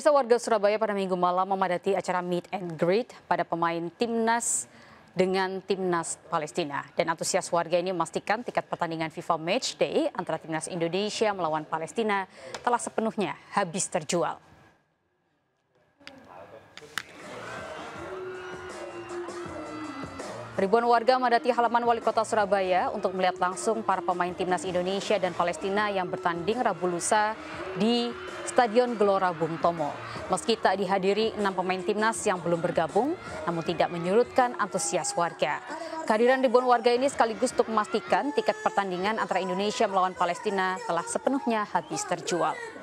Pemirsa warga Surabaya pada minggu malam memadati acara meet and greet pada pemain timnas dengan timnas Palestina. Dan antusias warga ini memastikan tiket pertandingan FIFA Match Day antara timnas Indonesia melawan Palestina telah sepenuhnya habis terjual. Ribuan warga mendatangi halaman wali kota Surabaya untuk melihat langsung para pemain timnas Indonesia dan Palestina yang bertanding Rabu lusa di Stadion Gelora Bung Tomo. Meski tak dihadiri enam pemain timnas yang belum bergabung, namun tidak menyurutkan antusias warga. Kehadiran ribuan warga ini sekaligus untuk memastikan tiket pertandingan antara Indonesia melawan Palestina telah sepenuhnya habis terjual.